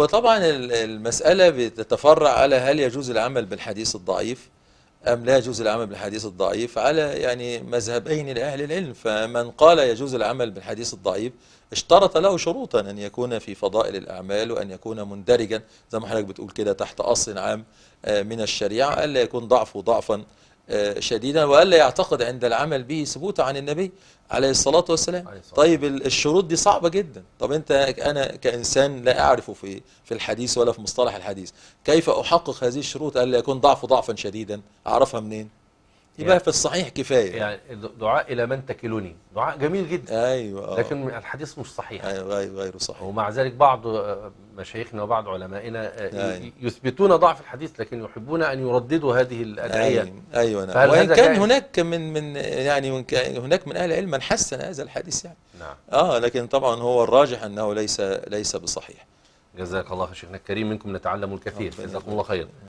هو طبعا المسألة بتتفرع على هل يجوز العمل بالحديث الضعيف أم لا يجوز العمل بالحديث الضعيف على يعني مذهبين لأهل العلم فمن قال يجوز العمل بالحديث الضعيف اشترط له شروطا أن يكون في فضائل الأعمال وأن يكون مندرجا زي ما حضرتك بتقول كده تحت أصل عام آه، من الشريعة ألا يكون ضعفه ضعفا آه، شديدا وألا يعتقد عند العمل به ثبوتا عن النبي عليه الصلاة والسلام عليه الصلاة. طيب الشروط دي صعبة جدا طب أنت أنا كإنسان لا أعرف في في الحديث ولا في مصطلح الحديث كيف أحقق هذه الشروط ألا يكون ضعف ضعفا شديدا أعرفها منين يبقى يعني في الصحيح كفايه يعني دعاء الى من تكلني دعاء جميل جدا ايوه آه. لكن الحديث مش صحيح ايوه ايوه غير صحيح ومع ذلك بعض آه، مشايخنا وبعض علمائنا آه، أيوة. يثبتون ضعف الحديث لكن يحبون ان يرددوا هذه الادعيه ايوه, أيوة نعم وان كان هناك من من يعني هناك من اهل العلم من حسن هذا الحديث يعني نعم اه لكن طبعا هو الراجح انه ليس ليس بصحيح جزاك الله خير شيخنا الكريم منكم نتعلم الكثير جزاكم الله خيرا